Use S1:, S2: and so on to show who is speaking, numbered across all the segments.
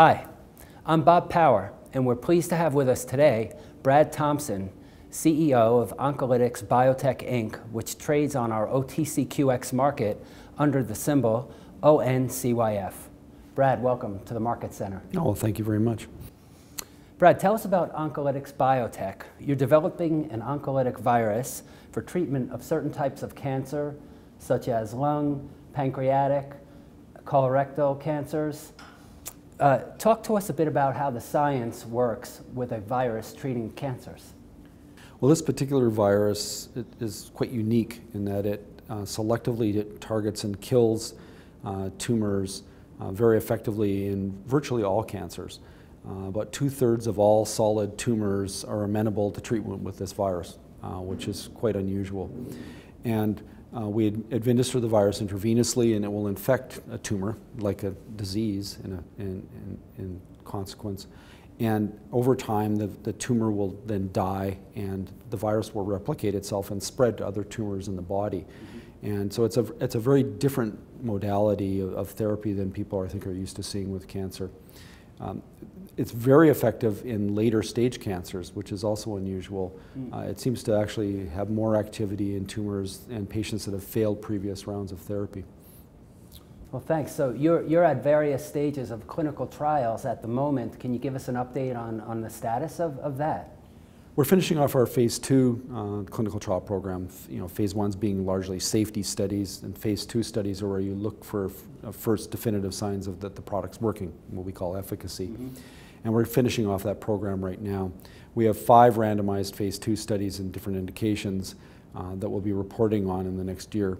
S1: Hi, I'm Bob Power, and we're pleased to have with us today Brad Thompson, CEO of Oncolytics Biotech Inc., which trades on our OTCQX market under the symbol ONCYF. Brad, welcome to the Market Center. Oh,
S2: thank you very much.
S1: Brad, tell us about Oncolytics Biotech. You're developing an oncolytic virus for treatment of certain types of cancer, such as lung, pancreatic, colorectal cancers, uh, talk to us a bit about how the science works with a virus treating cancers.
S2: Well, this particular virus is quite unique in that it uh, selectively it targets and kills uh, tumors uh, very effectively in virtually all cancers. Uh, about two-thirds of all solid tumors are amenable to treatment with this virus, uh, which is quite unusual. And uh, we administer the virus intravenously and it will infect a tumor like a disease in, a, in, in, in consequence. And over time, the, the, tumor will then die and the virus will replicate itself and spread to other tumors in the body. Mm -hmm. And so it's a, it's a very different modality of, of, therapy than people, I think, are used to seeing with cancer. Um, it's very effective in later stage cancers, which is also unusual. Mm. Uh, it seems to actually have more activity in tumors and patients that have failed previous rounds of therapy.
S1: Well, thanks. So you're, you're at various stages of clinical trials at the moment. Can you give us an update on, on the status of, of that?
S2: We're finishing off our phase two uh, clinical trial program. You know, phase one's being largely safety studies, and phase two studies are where you look for uh, first definitive signs of that the product's working, what we call efficacy. Mm -hmm. And we're finishing off that program right now. We have five randomized phase two studies in different indications uh, that we'll be reporting on in the next year.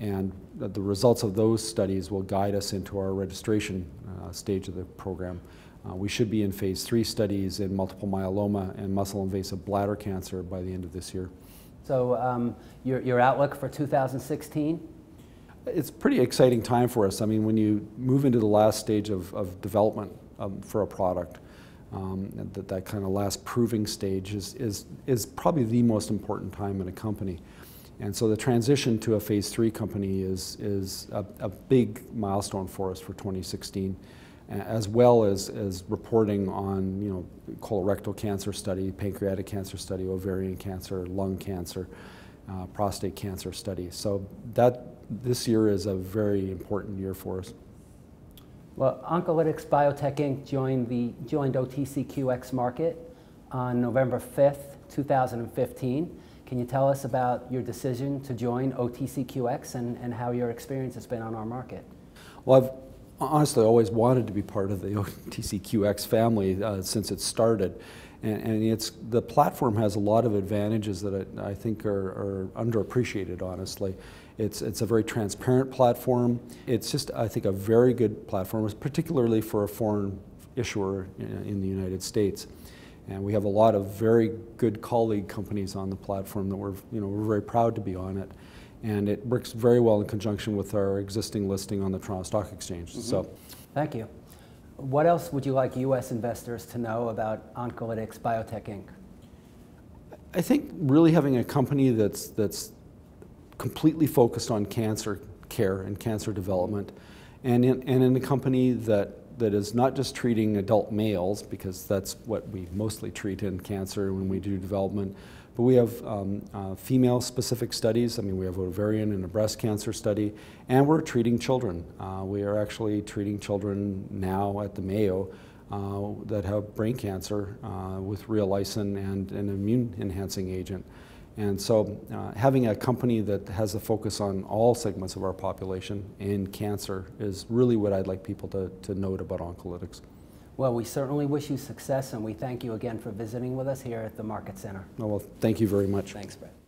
S2: And the results of those studies will guide us into our registration uh, stage of the program, uh, we should be in phase three studies in multiple myeloma and muscle invasive bladder cancer by the end of this year.
S1: So, um, your, your outlook for 2016?
S2: It's pretty exciting time for us. I mean, when you move into the last stage of, of development um, for a product, um, that, that kind of last proving stage is, is, is probably the most important time in a company. And so the transition to a phase three company is, is a, a big milestone for us for 2016 as well as, as reporting on you know, colorectal cancer study, pancreatic cancer study, ovarian cancer, lung cancer, uh, prostate cancer study. So that this year is a very important year for us.
S1: Well, Oncolytics Biotech Inc. joined the joined OTCQX market on November 5th, 2015. Can you tell us about your decision to join OTCQX and, and how your experience has been on our market?
S2: Well, I've honestly always wanted to be part of the OTCQX family uh, since it started. And, and, it's, the platform has a lot of advantages that I, I think are, are, underappreciated, honestly. It's, it's a very transparent platform. It's just, I think, a very good platform, particularly for a foreign issuer in, uh, in the United States. And we have a lot of very good colleague companies on the platform that we're, you know, we're very proud to be on it and it works very well in conjunction with our existing listing on the Toronto Stock Exchange. Mm -hmm. So,
S1: thank you. What else would you like U.S. investors to know about Oncolytics Biotech Inc?
S2: I think really having a company that's that's completely focused on cancer care and cancer development, and in, and in a company that that is not just treating adult males, because that's what we mostly treat in cancer when we do development, but we have um, uh, female-specific studies. I mean, we have ovarian and a breast cancer study, and we're treating children. Uh, we are actually treating children now at the Mayo uh, that have brain cancer uh, with real and an immune-enhancing agent. And so uh, having a company that has a focus on all segments of our population and cancer is really what I'd like people to, to note about Oncolytics.
S1: Well, we certainly wish you success, and we thank you again for visiting with us here at the Market Center.
S2: Oh, well, thank you very much. Thanks, Brett.